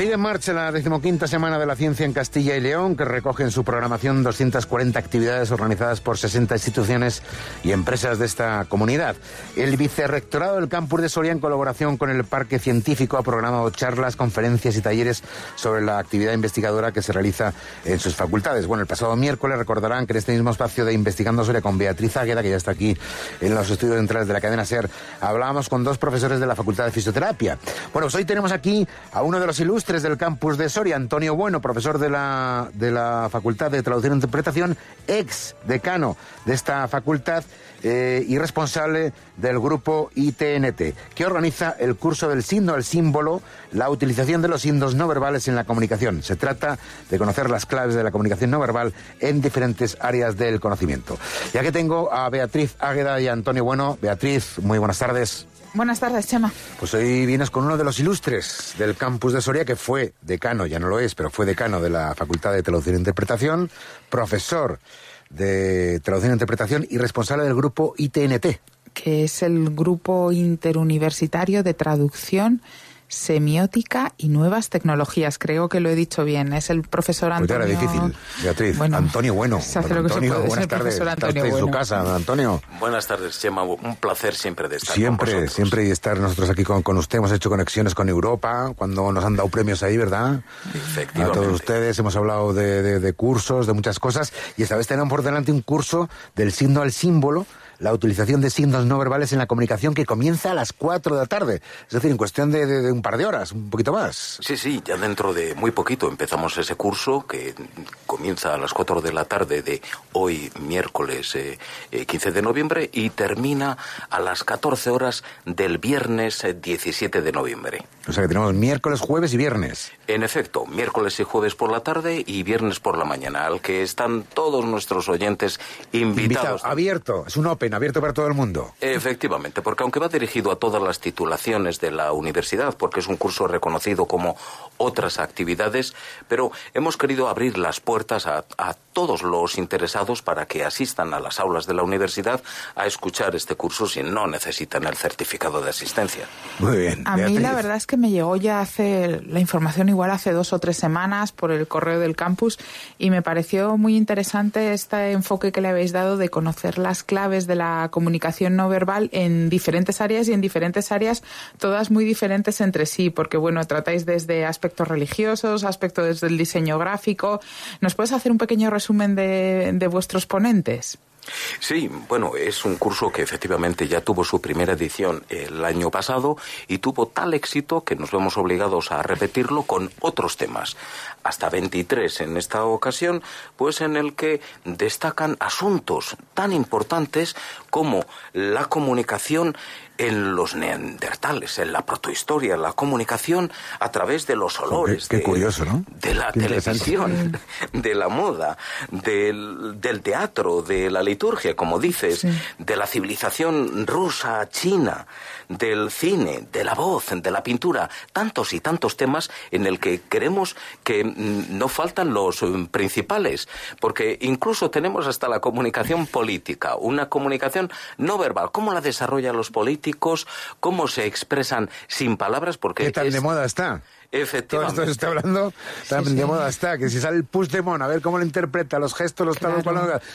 Sigue en marcha la decimoquinta Semana de la Ciencia en Castilla y León, que recoge en su programación 240 actividades organizadas por 60 instituciones y empresas de esta comunidad. El vicerrectorado del campus de Soria, en colaboración con el Parque Científico, ha programado charlas, conferencias y talleres sobre la actividad investigadora que se realiza en sus facultades. Bueno, el pasado miércoles recordarán que en este mismo espacio de Investigando Soria con Beatriz Águeda, que ya está aquí en los estudios centrales de la cadena SER, hablábamos con dos profesores de la Facultad de Fisioterapia. Bueno, pues hoy tenemos aquí a uno de los ilustres del Campus de Soria, Antonio Bueno, profesor de la, Facultad de Traducción e Interpretación, ex decano de esta facultad eh, y responsable del grupo ITNT, que organiza el curso del signo al símbolo, la utilización de los signos no verbales en la comunicación. Se trata de conocer las claves de la comunicación no verbal en diferentes áreas del conocimiento. Ya que tengo a Beatriz Águeda y a Antonio Bueno. Beatriz, muy buenas tardes. Buenas tardes, Chema. Pues hoy vienes con uno de los ilustres del campus de Soria, que fue decano, ya no lo es, pero fue decano de la Facultad de Traducción e Interpretación, profesor de Traducción e Interpretación y responsable del grupo ITNT. Que es el Grupo Interuniversitario de Traducción semiótica y nuevas tecnologías. Creo que lo he dicho bien. Es el profesor pues Antonio. era difícil, Beatriz. Antonio Bueno. Se Antonio, se puede. Buenas tardes. Antonio en su casa, Antonio. Buenas tardes, Chema. Un placer siempre de estar siempre, Siempre, y estar nosotros aquí con, usted. Hemos hecho conexiones con Europa cuando nos han dado premios ahí, ¿verdad? Efectivamente. A todos ustedes hemos hablado de, de cursos, de muchas cosas. Y esta vez tenemos por delante un curso del signo al símbolo la utilización de signos no verbales en la comunicación que comienza a las 4 de la tarde. Es decir, en cuestión de, un par de horas, un poquito más. Sí, sí, ya dentro de muy poquito empezamos ese curso que comienza a las 4 de la tarde de hoy, miércoles 15 eh, eh, de noviembre, y termina a las 14 horas del viernes 17 eh, de noviembre. O sea que tenemos miércoles, jueves y viernes. En efecto, miércoles y jueves por la tarde y viernes por la mañana, al que están todos nuestros oyentes invitados. abierto, es un open abierto para todo el mundo. Efectivamente, porque aunque va dirigido a todas las titulaciones de la universidad, porque es un curso reconocido como otras actividades, pero hemos querido abrir las puertas a, todos los interesados para que asistan a las aulas de la universidad a escuchar este curso si no necesitan el certificado de asistencia. Muy bien. A mí la verdad es que me llegó ya hace la información igual hace dos o tres semanas por el correo del campus y me pareció muy interesante este enfoque que le habéis dado de conocer las claves de la comunicación no verbal en diferentes áreas y en diferentes áreas todas muy diferentes entre sí, porque bueno, tratáis desde aspectos religiosos, aspectos del diseño gráfico. ¿Nos puedes hacer un pequeño resumen de vuestros ponentes? Sí, bueno, es un curso que efectivamente ya tuvo su primera edición el año pasado y tuvo tal éxito que nos vemos obligados a repetirlo con otros temas, hasta 23 en esta ocasión, pues en el que destacan asuntos tan importantes como la comunicación en los neandertales, en la protohistoria, la comunicación a través de los olores. Qué, de, curioso, De la televisión, de la moda, del, teatro, de la liturgia, como dices, de la civilización rusa, china, del cine, de la voz, de la pintura, tantos y tantos temas en el que queremos que mm, no faltan los mm, principales, porque incluso tenemos hasta la comunicación política, una comunicación no verbal. ¿Cómo la desarrollan los políticos? cómo se expresan sin palabras, porque... ¿Qué tal de moda está? Efectivamente. Todo esto está hablando tan de moda está, que si sale el push Mona, a ver cómo lo interpreta, los gestos, los talos,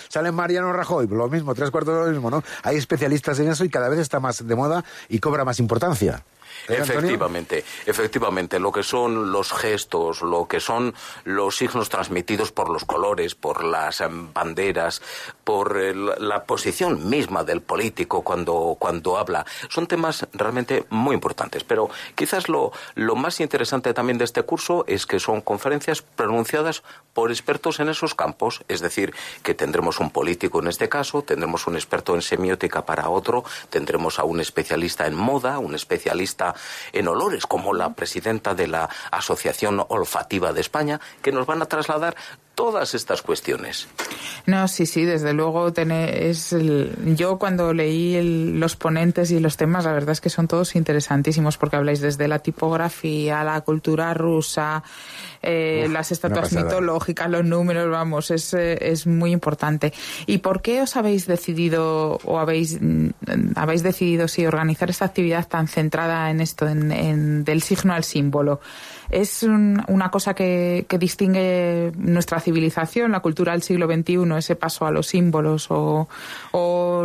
sale Mariano Rajoy, lo mismo, tres cuartos de lo mismo, ¿no? Hay especialistas en eso y cada vez está más de moda y cobra más importancia. ¿Eh, efectivamente, efectivamente, lo que son los gestos, lo que son los signos transmitidos por los colores, por las em, banderas, por eh, la posición misma del político cuando, cuando habla, son temas realmente muy importantes. Pero quizás lo, lo más interesante también de este curso es que son conferencias pronunciadas por expertos en esos campos, es decir, que tendremos un político en este caso, tendremos un experto en semiótica para otro, tendremos a un especialista en moda, un especialista en olores, como la presidenta de la Asociación Olfativa de España, que nos van a trasladar todas estas cuestiones. No, sí, sí, desde luego el... yo cuando leí los ponentes y los temas, la verdad es que son todos interesantísimos porque habláis desde la tipografía, la cultura rusa, eh, las estatuas mitológicas, los números, vamos, eh, es, muy importante. ¿Y por qué os habéis decidido o habéis, mm, habéis decidido organizar esta actividad tan centrada en esto, en, del signo al símbolo? ¿Es una cosa que, que distingue nuestra civilización, la cultura del siglo XXI, ese paso a los símbolos o,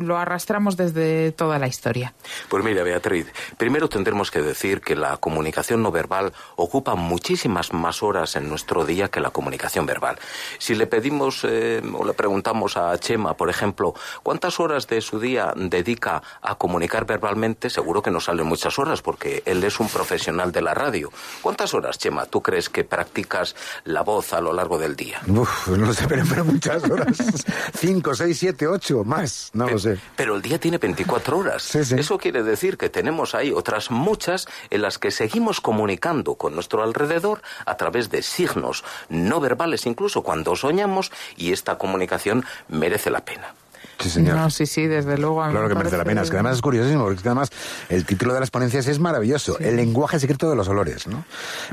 lo arrastramos desde toda la historia? Pues mira, Beatriz, primero tendremos que decir que la comunicación no verbal ocupa muchísimas más horas en nuestro día que la comunicación verbal. Si le pedimos eh, o le preguntamos a Chema, por ejemplo, cuántas horas de su día dedica a comunicar verbalmente, seguro que no salen muchas horas porque él es un profesional de la radio. ¿Cuántas horas, Chema, tú crees que practicas la voz a lo largo del día? Uf, no sé, pero, muchas horas. Cinco, seis, siete, ocho, más, no lo eh, sé. Pero el día tiene 24 horas. Eso quiere decir que tenemos ahí otras muchas en las que seguimos comunicando con nuestro alrededor a través de signos no verbales, incluso cuando soñamos, y esta comunicación merece la pena. Sí, señor. No, sí, sí, desde luego. claro que merece la pena. Es que además es curiosísimo, porque además el título de las ponencias es maravilloso. El lenguaje secreto de los olores, ¿no?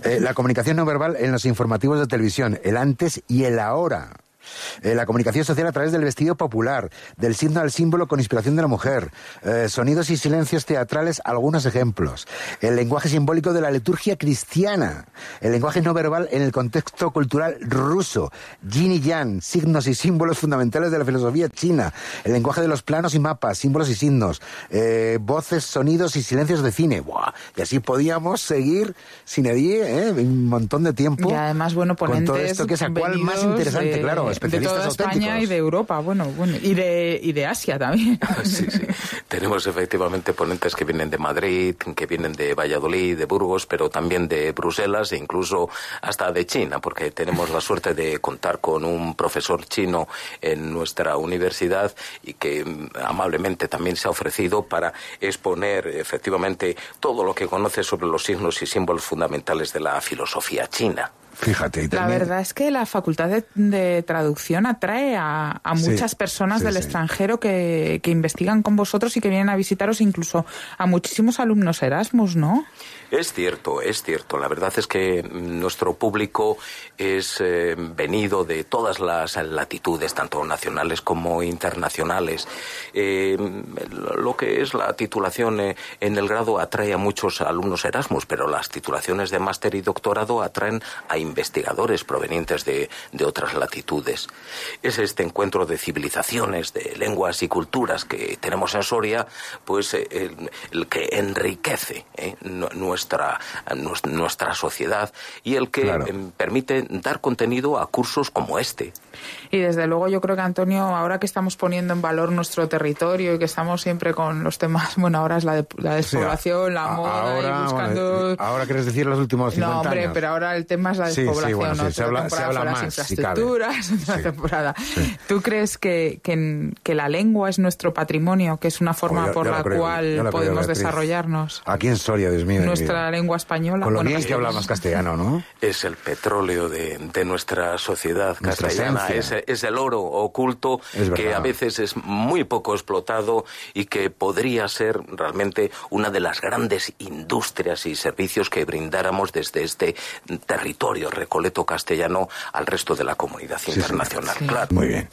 Eh, la comunicación no verbal en los informativos de televisión, el antes y el ahora. Eh, la comunicación social a través del vestido popular, del signo al símbolo con inspiración de la mujer, eh, sonidos y silencios teatrales, algunos ejemplos. El lenguaje simbólico de la liturgia cristiana, el lenguaje no verbal en el contexto cultural ruso, yin y yang, signos y símbolos fundamentales de la filosofía china, el lenguaje de los planos y mapas, símbolos y signos, eh, voces, sonidos y silencios de cine. Y así podíamos seguir sin eh un montón de tiempo. Y además, bueno, Con todo esto que es cual más interesante, claro de toda España y de Europa, bueno, bueno y, de, y de Asia también. Sí, sí. Tenemos efectivamente ponentes que vienen de Madrid, que vienen de Valladolid, de Burgos, pero también de Bruselas e incluso hasta de China, porque tenemos la suerte de contar con un profesor chino en nuestra universidad y que mm, amablemente también se ha ofrecido para exponer efectivamente todo lo que conoce sobre los signos y símbolos fundamentales de la filosofía china. Fíjate. La verdad es que la facultad de, traducción atrae a, muchas personas del extranjero que, investigan con vosotros y que vienen a visitaros, incluso a muchísimos alumnos Erasmus, ¿no? Es cierto, es cierto. La verdad es que nuestro público es eh, venido de todas las latitudes, tanto nacionales como internacionales. Eh, lo que es la titulación eh, en el grado atrae a muchos alumnos Erasmus, pero las titulaciones de máster y doctorado atraen a investigadores provenientes de, otras latitudes. Es este encuentro de civilizaciones, de lenguas y culturas que tenemos en Soria, pues eh, el, que enriquece eh, nuestra, nuestra sociedad y el que em, permite dar contenido a cursos como este. Y desde luego yo creo que Antonio, ahora que estamos poniendo en valor nuestro territorio y que estamos siempre con los temas, bueno, ahora es la, de, la despoblación, la moda y buscando... Eh, ahora quieres decir los últimos 50 No, hombre, pero ahora el tema es la sí, bueno, se, habla, se habla más. Las infraestructuras, si la temporada. ¿Tú crees que, que, la lengua es nuestro patrimonio, que es una forma por la cual podemos desarrollarnos? Aquí en Soria, Dios Nuestra lengua española. Con lo bueno, que hablamos castellano, ¿no? Es el petróleo de, nuestra sociedad castellana. Es, el oro oculto que a veces es muy poco explotado y que podría ser realmente una de las grandes industrias y servicios que brindáramos desde este territorio Recoleto Castellano al resto de la comunidad internacional. Muy bien.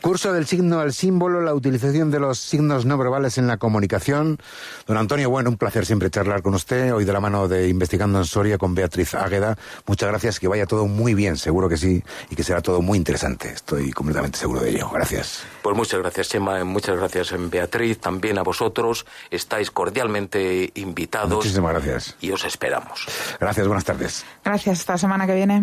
Curso del signo al símbolo, la utilización de los signos no verbales en la comunicación. Don Antonio, bueno, un placer siempre charlar con usted. Hoy de la mano de Investigando en Soria con Beatriz Águeda. Muchas gracias, que vaya todo muy bien, seguro que sí, y que será todo muy interesante. Estoy completamente seguro de ello. Gracias. Pues muchas gracias, Chema. Muchas gracias, Beatriz. También a vosotros. Estáis cordialmente invitados. Muchísimas gracias. Y os esperamos. Gracias, buenas tardes. Gracias, hasta semana que viene.